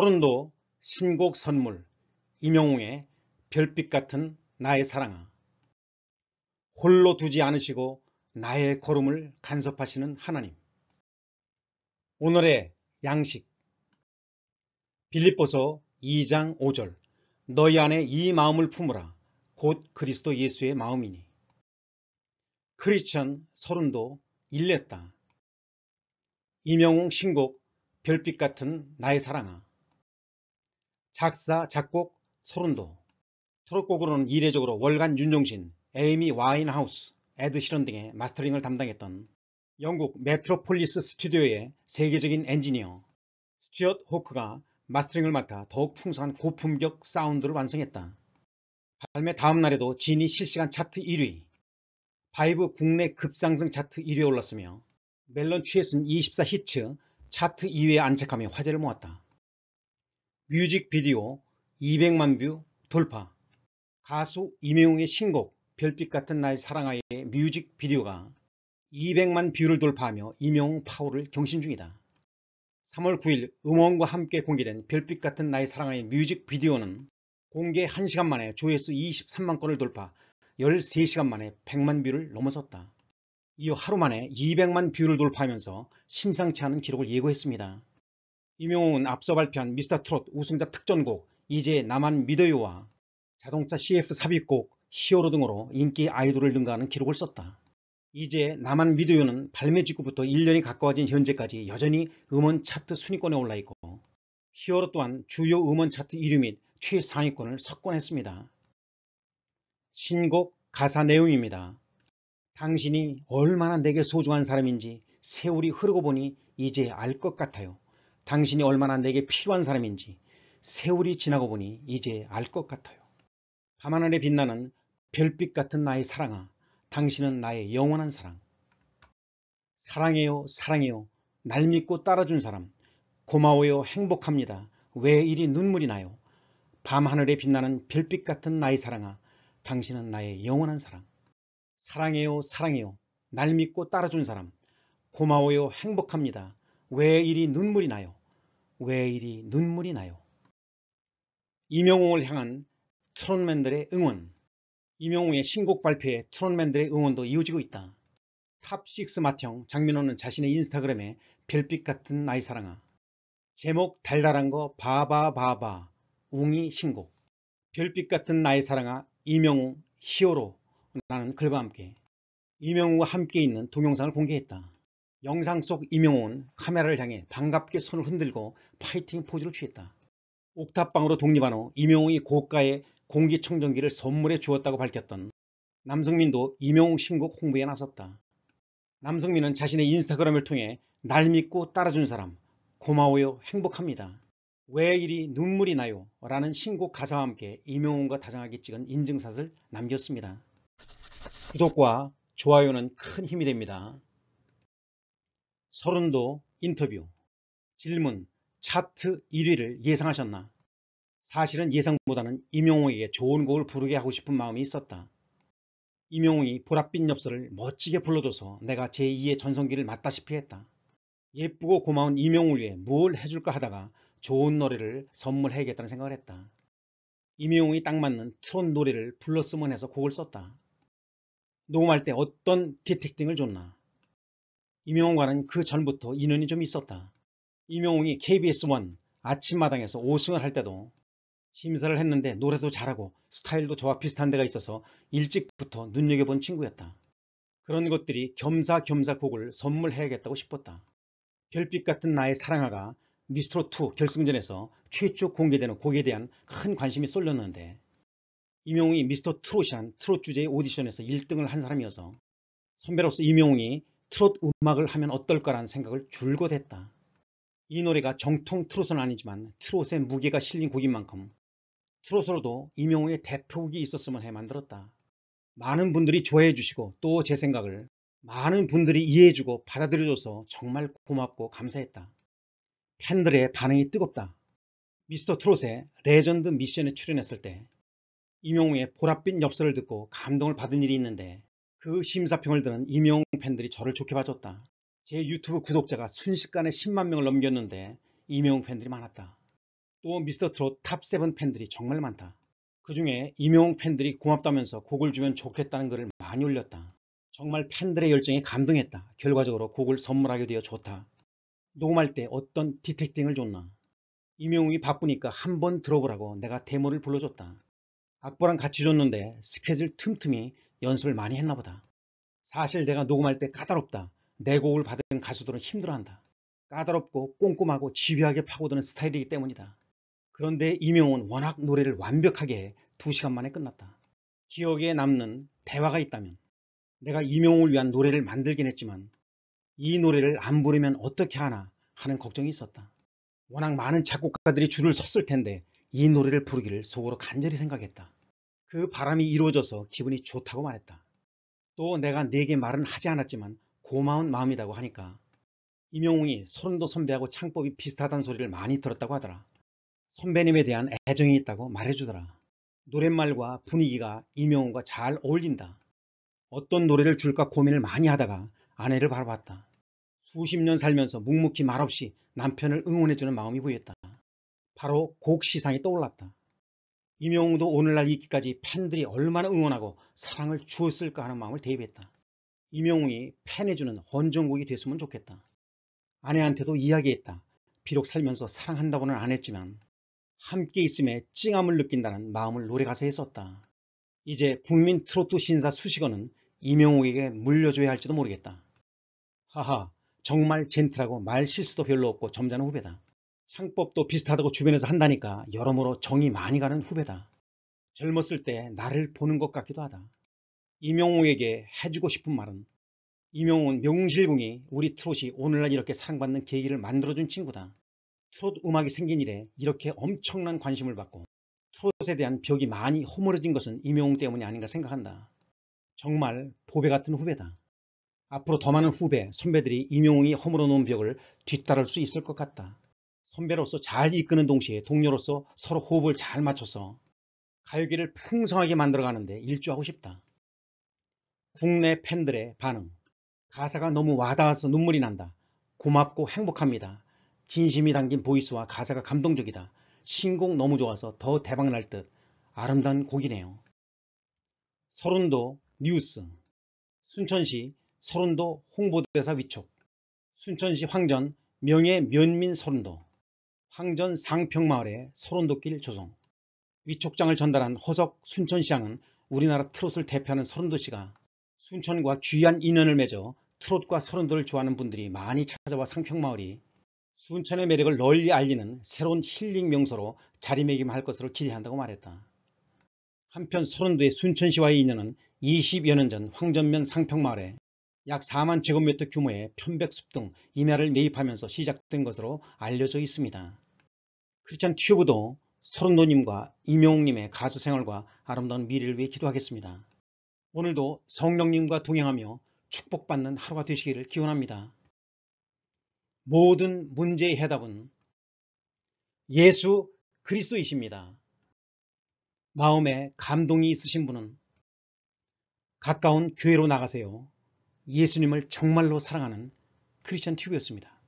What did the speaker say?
서른도 신곡 선물 이명웅의 별빛 같은 나의 사랑아 홀로 두지 않으시고 나의 걸음을 간섭하시는 하나님 오늘의 양식 빌립보서 2장 5절 너희 안에 이 마음을 품으라 곧 그리스도 예수의 마음이니 크리스천 서른도 일렸다 이명웅 신곡 별빛 같은 나의 사랑아 작사, 작곡, 서른도 트롯곡으로는 이례적으로 월간 윤종신, 에이미 와인하우스, 에드시런 등의 마스터링을 담당했던 영국 메트로폴리스 스튜디오의 세계적인 엔지니어 스튜어트 호크가 마스터링을 맡아 더욱 풍성한 고품격 사운드를 완성했다. 발매 다음 날에도 진이 실시간 차트 1위, 바이브 국내 급상승 차트 1위에 올랐으며 멜론 취했은 24 히츠 차트 2위에 안착하며 화제를 모았다. 뮤직비디오 200만 뷰 돌파 가수 임영웅의 신곡 별빛 같은 날 사랑하의 뮤직비디오가 200만 뷰를 돌파하며 임영웅 파워를 경신 중이다. 3월 9일 음원과 함께 공개된 별빛 같은 나의 사랑하의 뮤직비디오는 공개 1시간 만에 조회수 23만 건을 돌파 13시간 만에 100만 뷰를 넘어섰다. 이어 하루 만에 200만 뷰를 돌파하면서 심상치 않은 기록을 예고했습니다. 임용훈 앞서 발표한 미스터 트롯 우승자 특전곡 이제 나만 믿어요와 자동차 CF 삽입곡 히어로 등으로 인기 아이돌을 능가하는 기록을 썼다. 이제 나만 믿어요는 발매 직후부터 1년이 가까워진 현재까지 여전히 음원 차트 순위권에 올라있고 히어로 또한 주요 음원 차트 1위 및 최상위권을 석권했습니다. 신곡 가사 내용입니다. 당신이 얼마나 내게 소중한 사람인지 세월이 흐르고 보니 이제 알 것 같아요. 당신이 얼마나 내게 필요한 사람인지 세월이 지나고 보니 이제 알 것 같아요. 밤하늘에 빛나는 별빛 같은 나의 사랑아 당신은 나의 영원한 사랑. 사랑해요 사랑해요 날 믿고 따라준 사람 고마워요 행복합니다. 왜 이리 눈물이 나요. 밤하늘에 빛나는 별빛 같은 나의 사랑아 당신은 나의 영원한 사랑. 사랑해요 사랑해요 날 믿고 따라준 사람 고마워요 행복합니다. 왜 이리 눈물이 나요. 왜 이리 눈물이 나요? 이명웅을 향한 트롯맨들의 응원 이명웅의 신곡 발표에 트롯맨들의 응원도 이어지고 있다. 탑6 마형 장민호는 자신의 인스타그램에 별빛 같은 나이 사랑아 제목 달달한 거 바바바바 웅이 신곡 별빛 같은 나의 사랑아 이명웅 히어로 라는 글과 함께 이명웅과 함께 있는 동영상을 공개했다. 영상 속 임영웅은 카메라를 향해 반갑게 손을 흔들고 파이팅 포즈를 취했다. 옥탑방으로 독립한 후 임영웅이 고가의 공기청정기를 선물해 주었다고 밝혔던 남성민도 임영웅 신곡 홍보에 나섰다. 남성민은 자신의 인스타그램을 통해 날 믿고 따라준 사람 고마워요 행복합니다. 왜 이리 눈물이 나요 라는 신곡 가사와 함께 임영웅과 다정하게 찍은 인증샷을 남겼습니다. 구독과 좋아요는 큰 힘이 됩니다. 서른도 인터뷰 질문 차트 1위를 예상하셨나? 사실은 예상보다는 임용웅에게 좋은 곡을 부르게 하고 싶은 마음이 있었다. 임용웅이 보랏빛 엽서를 멋지게 불러줘서 내가 제2의 전성기를 맞다시피 했다. 예쁘고 고마운 임용웅를 위해 뭘 해줄까 하다가 좋은 노래를 선물해야겠다는 생각을 했다. 임용웅이딱 맞는 트롯 노래를 불렀으면 해서 곡을 썼다. 녹음할 때 어떤 디텍팅을 줬나? 임영웅과는 그 전부터 인연이 좀 있었다. 임영웅이 KBS1 아침마당에서 5승을 할 때도 심사를 했는데 노래도 잘하고 스타일도 저와 비슷한 데가 있어서 일찍부터 눈여겨본 친구였다. 그런 것들이 겸사겸사 곡을 선물해야겠다고 싶었다. 별빛 같은 나의 사랑아가 미스트로2 결승전에서 최초 공개되는 곡에 대한 큰 관심이 쏠렸는데 임영웅이 미스터 트롯이란 트롯 주제의 오디션에서 1등을 한 사람이어서 선배로서 임영웅이 트롯 음악을 하면 어떨까라는 생각을 줄곧 했다. 이 노래가 정통 트롯은 아니지만 트롯의 무게가 실린 곡인 만큼 트롯으로도 이명호의 대표곡이 있었으면해 만들었다. 많은 분들이 좋아해 주시고 또 제 생각을 많은 분들이 이해해 주고 받아들여줘서 정말 고맙고 감사했다. 팬들의 반응이 뜨겁다. 미스터 트롯의 레전드 미션에 출연했을 때 이명우의 보랏빛 엽서를 듣고 감동을 받은 일이 있는데 그 심사평을 들은 임용 팬들이 저를 좋게 봐줬다. 제 유튜브 구독자가 순식간에 10만 명을 넘겼는데 임용 팬들이 많았다. 또 미스터 트롯 탑7 팬들이 정말 많다. 그 중에 임용 팬들이 고맙다면서 곡을 주면 좋겠다는 글을 많이 올렸다. 정말 팬들의 열정이 감동했다. 결과적으로 곡을 선물하게 되어 좋다. 녹음할 때 어떤 디텍팅을 줬나. 임웅이 바쁘니까 한번 들어보라고 내가 데모를 불러줬다. 악보랑 같이 줬는데 스케줄 틈틈이 연습을 많이 했나 보다. 사실 내가 녹음할 때 까다롭다. 내 곡을 받은 가수들은 힘들어한다. 까다롭고 꼼꼼하고 집요하게 파고드는 스타일이기 때문이다. 그런데 이명은 워낙 노래를 완벽하게 2시간 만에 끝났다. 기억에 남는 대화가 있다면 내가 이명을 위한 노래를 만들긴 했지만 이 노래를 안 부르면 어떻게 하나 하는 걱정이 있었다. 워낙 많은 작곡가들이 줄을 섰을 텐데 이 노래를 부르기를 속으로 간절히 생각했다. 그 바람이 이루어져서 기분이 좋다고 말했다. 또 내가 내게 말은 하지 않았지만 고마운 마음이라고 하니까 임영웅이 서른도 선배하고 창법이 비슷하다는 소리를 많이 들었다고 하더라. 선배님에 대한 애정이 있다고 말해주더라. 노랫말과 분위기가 임영웅과 잘 어울린다. 어떤 노래를 줄까 고민을 많이 하다가 아내를 바라봤다. 수십 년 살면서 묵묵히 말없이 남편을 응원해주는 마음이 보였다. 바로 곡 시상이 떠올랐다. 임영웅도 오늘날 있기까지 팬들이 얼마나 응원하고 사랑을 주었을까 하는 마음을 대입했다. 임영웅이 팬해주는 헌정국이 됐으면 좋겠다. 아내한테도 이야기했다. 비록 살면서 사랑한다고는 안 했지만 함께 있음에 찡함을 느낀다는 마음을 노래 가사에 썼다. 이제 국민 트로트 신사 수식어는 임영웅에게 물려줘야 할지도 모르겠다. 하하 정말 젠틀하고 말 실수도 별로 없고 점잖은 후배다. 창법도 비슷하다고 주변에서 한다니까 여러모로 정이 많이 가는 후배다. 젊었을 때 나를 보는 것 같기도 하다. 이명웅에게 해주고 싶은 말은 이명웅은 명실공히 우리 트롯이 오늘날 이렇게 사랑받는 계기를 만들어준 친구다. 트롯 음악이 생긴 이래 이렇게 엄청난 관심을 받고 트롯에 대한 벽이 많이 허물어진 것은 이명웅 때문이 아닌가 생각한다. 정말 보배 같은 후배다. 앞으로 더 많은 후배, 선배들이 이명웅이 허물어 놓은 벽을 뒤따를 수 있을 것 같다. 선배로서 잘 이끄는 동시에 동료로서 서로 호흡을 잘 맞춰서 가요계를 풍성하게 만들어가는데 일조하고 싶다. 국내 팬들의 반응 가사가 너무 와닿아서 눈물이 난다. 고맙고 행복합니다. 진심이 담긴 보이스와 가사가 감동적이다. 신곡 너무 좋아서 더 대박날 듯 아름다운 곡이네요. 서른도 뉴스 순천시 서른도 홍보대사 위촉 순천시 황전 명예 면민 서른도 황전 상평마을의 서론도길 조성 위촉장을 전달한 허석 순천시장은 우리나라 트롯을 대표하는 서른도시가 순천과 귀한 인연을 맺어 트롯과 서른도를 좋아하는 분들이 많이 찾아와 상평마을이 순천의 매력을 널리 알리는 새로운 힐링 명소로 자리매김할 것으로 기대한다고 말했다. 한편 서른도의 순천시와의 인연은 20여년 전 황전면 상평마을에 약 4만 제곱미터 규모의 편백숲 등 임야를 매입하면서 시작된 것으로 알려져 있습니다. 크리스찬 튜브도 서른도님과 임용님의 가수 생활과 아름다운 미래를 위해 기도하겠습니다. 오늘도 성령님과 동행하며 축복받는 하루가 되시기를 기원합니다. 모든 문제의 해답은 예수 그리스도이십니다. 마음에 감동이 있으신 분은 가까운 교회로 나가세요. 예수님을 정말로 사랑하는 크리스천 튜브였습니다